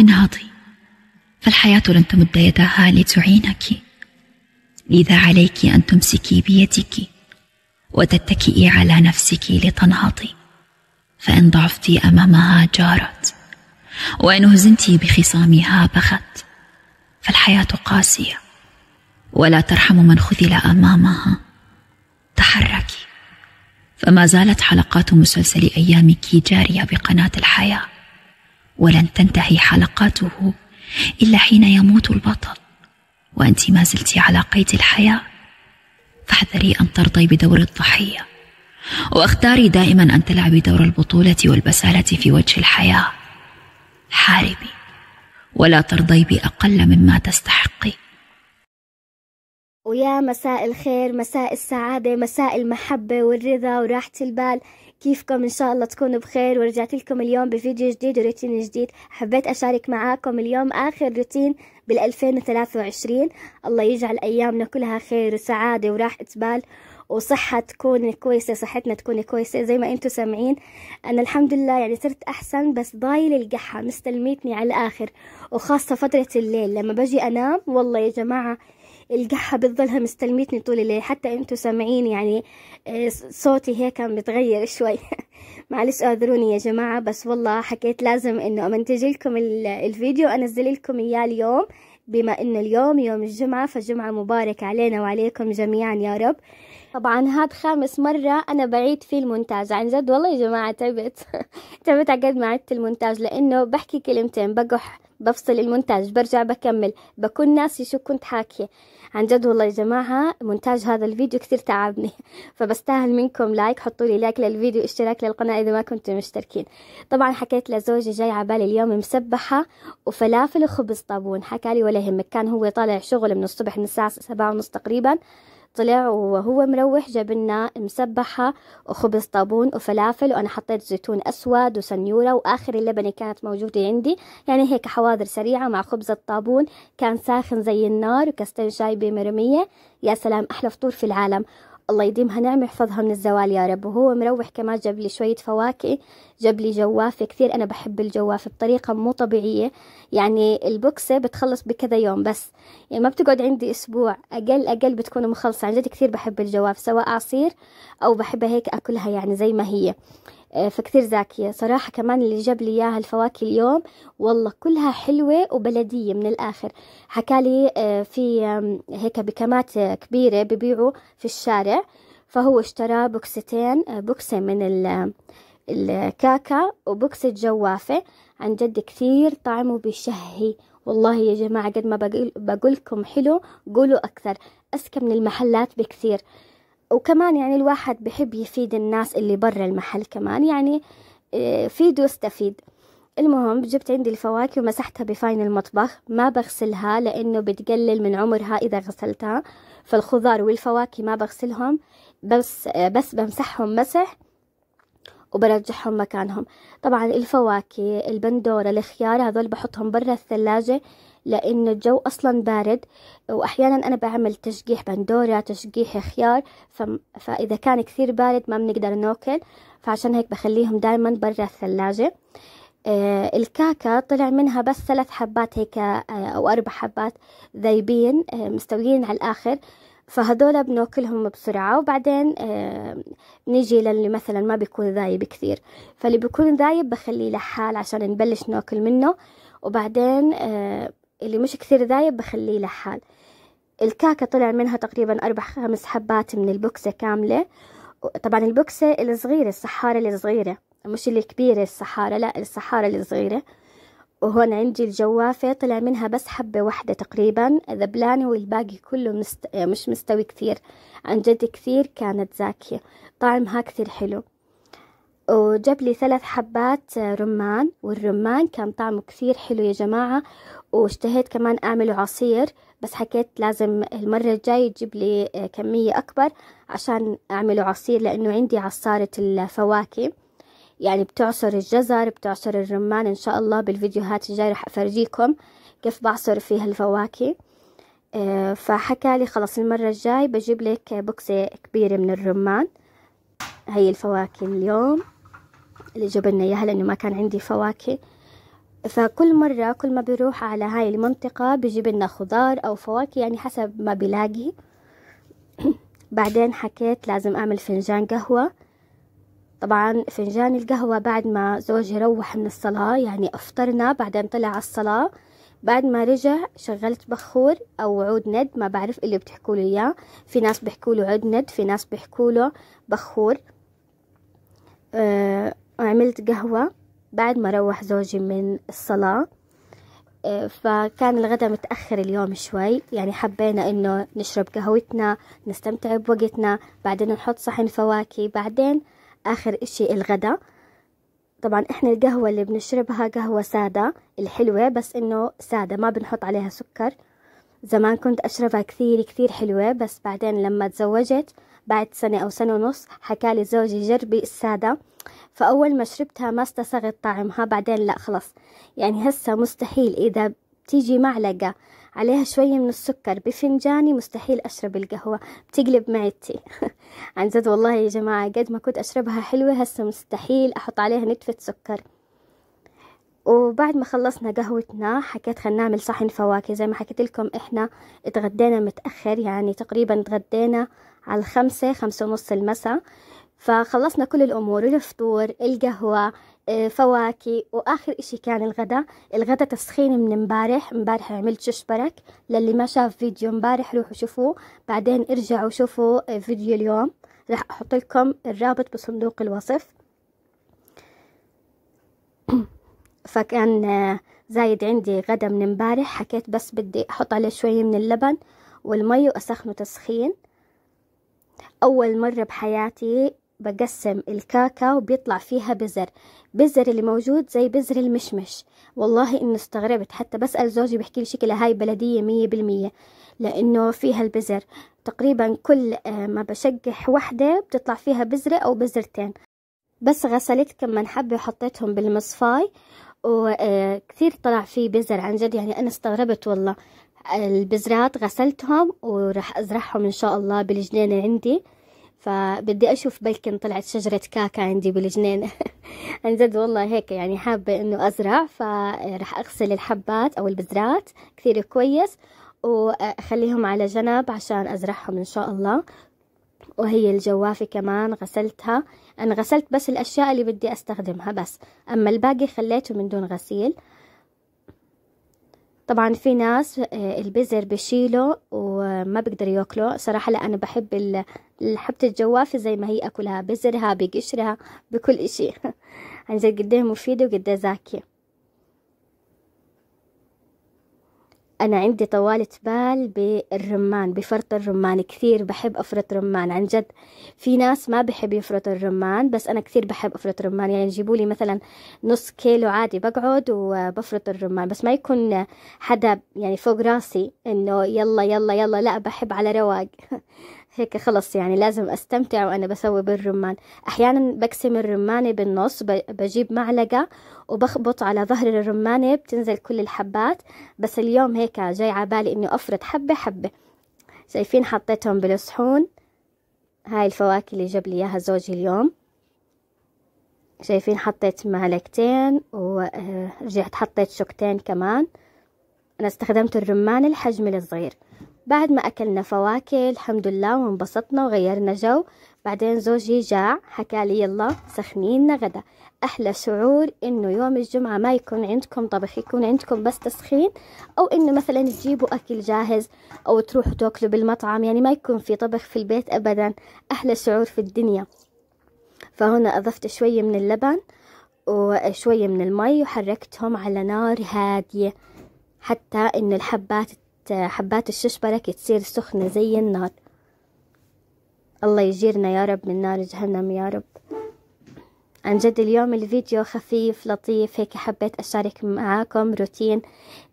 انهضي فالحياة لن تمد يدها لتعينك لذا عليك أن تمسكي بيدك وتتكئي على نفسك لتنهضي فإن ضعفت أمامها جارت وإن هزنت بخصامها بغت فالحياة قاسية ولا ترحم من خذل أمامها تحركي فما زالت حلقات مسلسل أيامك جارية بقناة الحياة ولن تنتهي حلقاته الا حين يموت البطل وانت ما زلت على قيد الحياه فاحذري ان ترضي بدور الضحيه واختاري دائما ان تلعبي دور البطوله والبساله في وجه الحياه حاربي ولا ترضي باقل مما تستحقي ويا مساء الخير مساء السعادة مساء المحبة والرضا وراحة البال كيفكم ان شاء الله تكونوا بخير ورجعت لكم اليوم بفيديو جديد وروتين جديد حبيت اشارك معاكم اليوم اخر روتين بال2023 الله يجعل ايامنا كلها خير وسعاده وراحه بال وصحة تكون كويسة صحتنا تكون كويسة زي ما انتم سامعين انا الحمد لله يعني صرت احسن بس ضايل القحة مستلميتني على الاخر وخاصة فترة الليل لما بجي انام والله يا جماعة القحة بتظلها مستلمتني طول الليل حتى انتوا سامعين يعني آه، صوتي هيك عم بتغير شوي معلش اعذروني يا جماعة بس والله حكيت لازم انه امنتج لكم الفيديو انزل لكم اياه اليوم بما انه اليوم يوم الجمعة فالجمعة مبارك علينا وعليكم جميعا يا رب طبعا هاد خامس مرة انا بعيد فيه المونتاج عن جد والله يا جماعة تعبت تعبت عقد ما عدت المونتاج لانه بحكي كلمتين بقح بفصل المونتاج برجع بكمل بكون ناسي شو كنت حاكية عن جد والله يا جماعة مونتاج هذا الفيديو كثير تعبني فبستاهل منكم لايك حطوا لي لايك للفيديو اشتراك للقناة إذا ما كنتم مشتركين طبعا حكيت لزوجي جاي عبالي اليوم مسبحة وفلافل وخبز طابون حكى لي ولا يهمك كان هو طالع شغل من الصبح من الساعة سبعة ونص تقريبا طلع وهو مروح جاب لنا مسبحة وخبز طابون وفلافل وأنا حطيت زيتون أسود وسنيورة وآخر اللبنة كانت موجودة عندي يعني هيك حواضر سريعة مع خبز الطابون كان ساخن زي النار وكاستين شاي بمرمية يا سلام أحلى فطور في العالم الله يديمها نعمة يحفظها من الزوال يا رب وهو مروح كمان جاب لي شوية فواكه جاب لي جوافة كثير أنا بحب الجوافة بطريقة مو طبيعية يعني البوكسة بتخلص بكذا يوم بس يعني ما بتقعد عندي أسبوع أقل أقل بتكون مخلصة عن جد كثير بحب الجوافة سواء عصير أو بحبها هيك أكلها يعني زي ما هي آه، فكتير زاكية صراحة كمان اللي جاب لي إياها الفواكه اليوم والله كلها حلوة وبلدية من الآخر حكالي آه، في هيك بكمات آه، كبيرة ببيعوا في الشارع فهو اشترى بوكستين بوكسة من ال الكاكا وبوكسة جوافة عن جد كثير طعمه بشهي والله يا جماعة قد ما بقول بقولكم حلو قولوا أكثر أسكى من المحلات بكثير وكمان يعني الواحد بحب يفيد الناس اللي برا المحل كمان يعني آه، فيد واستفيد المهم جبت عندي الفواكه ومسحتها بفاين المطبخ ما بغسلها لأنه بتقلل من عمرها إذا غسلتها فالخضار والفواكه ما بغسلهم بس آه، بس بمسحهم مسح وبرجعهم مكانهم طبعا الفواكه البندورة الخيار هذول بحطهم برا الثلاجة لأن الجو أصلا بارد وأحيانا أنا بعمل تشقيح بندورة تشقيح خيار فإذا كان كثير بارد ما بنقدر ناكل فعشان هيك بخليهم دايما برا الثلاجة آه، الكاكا طلع منها بس ثلاث حبات هيك آه، أو أربع حبات ذايبين آه، مستويين على الآخر فهذولا بناكلهم بسرعة وبعدين نيجي للي مثلا ما بيكون ذايب كثير فاللي بيكون ذايب بخليه لحال عشان نبلش ناكل منه وبعدين اللي مش كثير ذايب بخليه لحال الكعكة طلع منها تقريبا أربع خمس حبات من البوكسة كاملة طبعا البوكسة الصغيرة الصحارة الصغيرة مش الكبيرة الصحارة لا الصحارة الصغيرة وهون عندي الجوافة طلع منها بس حبة واحدة تقريبا ذبلانة والباقي كله مست... مش مستوي كثير عن جد كثير كانت زاكية طعمها كثير حلو وجاب لي ثلاث حبات رمان والرمان كان طعمه كثير حلو يا جماعة واشتهيت كمان أعمله عصير بس حكيت لازم المرة الجاية تجيب لي آه، كمية أكبر عشان أعمله عصير لأنه عندي عصارة الفواكه يعني بتعصر الجزر بتعصر الرمان إن شاء الله بالفيديوهات الجاية رح أفرجيكم كيف بعصر فيها الفواكه آه، فحكى لي خلاص المرة الجاي بجيب لك بوكسة كبيرة من الرمان هي الفواكه اليوم اللي جبنا إياها لأنه ما كان عندي فواكه فكل مرة كل ما بيروح على هاي المنطقة بيجيب لنا خضار أو فواكه يعني حسب ما بيلاقي بعدين حكيت لازم أعمل فنجان قهوة طبعا فنجان القهوة بعد ما زوجي روح من الصلاة يعني أفطرنا بعدين طلع على الصلاة بعد ما رجع شغلت بخور أو عود ند ما بعرف اللي بتحكوا له إياه في ناس بيحكوا له عود ند في ناس بيحكوا له بخور آه عملت قهوة بعد ما روح زوجي من الصلاة آه، فكان الغداء متأخر اليوم شوي يعني حبينا إنه نشرب قهوتنا نستمتع بوقتنا بعدين نحط صحن فواكه بعدين آخر إشي الغداء طبعا إحنا القهوة اللي بنشربها قهوة سادة الحلوة بس إنه سادة ما بنحط عليها سكر زمان كنت أشربها كثير كثير حلوة بس بعدين لما تزوجت بعد سنة أو سنة ونص حكى لي زوجي جربي السادة فأول ما شربتها ما استسغت طعمها بعدين لا خلاص يعني هسه مستحيل إذا بتيجي معلقة عليها شوية من السكر بفنجاني مستحيل أشرب القهوة بتقلب معدتي عن جد والله يا جماعة قد ما كنت أشربها حلوة هسه مستحيل أحط عليها نتفة سكر وبعد ما خلصنا قهوتنا حكيت خلينا نعمل صحن فواكه زي ما حكيت لكم احنا اتغدينا متأخر يعني تقريبا اتغدينا على الخمسة خمسة ونص المساء فخلصنا كل الأمور الفطور القهوة آه، فواكه وآخر إشي كان الغدا الغدا تسخين من مبارح مبارح عملت شش برك للي ما شاف فيديو مبارح روحوا شوفوه بعدين ارجعوا شوفوا آه، فيديو اليوم راح أحط لكم الرابط بصندوق الوصف فكان آه، زايد عندي غدا من مبارح حكيت بس بدي أحط عليه شوية من اللبن والمي وأسخنه تسخين أول مرة بحياتي بقسم الكاكا وبيطلع فيها بزر بزر اللي موجود زي بزر المشمش والله إنه استغربت حتى بسأل زوجي بحكي لي شكلها هاي بلدية مية بالمية لأنه فيها البزر تقريبا كل آه، ما بشقح وحدة بتطلع فيها بزرة أو بزرتين بس غسلت كم من حبة وحطيتهم بالمصفاي وكثير آه، طلع فيه بزر عن جد يعني أنا استغربت والله البذرات غسلتهم وراح أزرعهم إن شاء الله بالجنينة عندي فبدي أشوف بلكن طلعت شجرة كاكا عندي بالجنينة عن جد والله هيك يعني حابة إنه أزرع فراح أغسل الحبات أو البذرات كثير كويس وأخليهم على جنب عشان أزرعهم إن شاء الله وهي الجوافة كمان غسلتها أنا غسلت بس الأشياء اللي بدي أستخدمها بس أما الباقي خليته من دون غسيل طبعا في ناس آه، البزر بشيله وما بقدر ياكله صراحة لا أنا بحب حبة الجوافة زي ما هي أكلها بزرها بقشرها بكل إشي عن يعني جد مفيدة وقد زاكية أنا عندي طوالة بال بالرمان بفرط الرمان كثير بحب أفرط رمان عن جد في ناس ما بحب يفرط الرمان بس أنا كثير بحب أفرط رمان يعني يجيبوا لي مثلا نص كيلو عادي بقعد وبفرط الرمان بس ما يكون حدا يعني فوق راسي إنه يلا يلا يلا لا بحب على رواق هيك خلص يعني لازم استمتع وانا بسوي بالرمان احيانا بقسم الرمانة بالنص بجيب معلقة وبخبط على ظهر الرمانة بتنزل كل الحبات بس اليوم هيك جاي عبالي اني افرد حبة حبة شايفين حطيتهم بالصحون هاي الفواكه اللي جاب لي اياها زوجي اليوم شايفين حطيت معلقتين ورجعت آه، حطيت شوكتين كمان انا استخدمت الرمان الحجم الصغير بعد ما أكلنا فواكه الحمد لله وانبسطنا وغيرنا جو بعدين زوجي جاع حكى لي يلا سخنينا غدا أحلى شعور إنه يوم الجمعة ما يكون عندكم طبخ يكون عندكم بس تسخين أو إنه مثلا تجيبوا أكل جاهز أو تروحوا تاكلوا بالمطعم يعني ما يكون في طبخ في البيت أبدا أحلى شعور في الدنيا فهنا أضفت شوية من اللبن وشوية من المي وحركتهم على نار هادية حتى إن الحبات حبات الششبرك تصير سخنة زي النار الله يجيرنا يا رب من نار جهنم يا رب عن جد اليوم الفيديو خفيف لطيف هيك حبيت أشارك معاكم روتين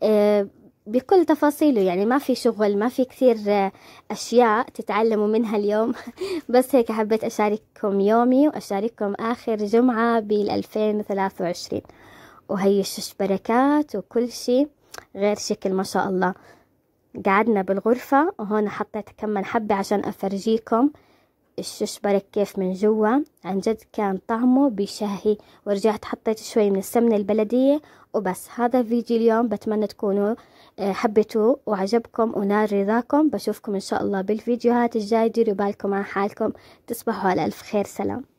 آه، بكل تفاصيله يعني ما في شغل ما في كثير آه، أشياء تتعلموا منها اليوم بس هيك حبيت أشارككم يومي وأشارككم آخر جمعة بال 2023 وهي الشش بركات وكل شيء غير شكل ما شاء الله قعدنا بالغرفة وهون حطيت كم من حبة عشان أفرجيكم الششبرك كيف من جوا عن جد كان طعمه بشهي ورجعت حطيت شوي من السمنة البلدية وبس هذا فيديو اليوم بتمنى تكونوا آه، حبيتوه وعجبكم ونال رضاكم بشوفكم إن شاء الله بالفيديوهات الجاية ديروا بالكم على حالكم تصبحوا على ألف خير سلام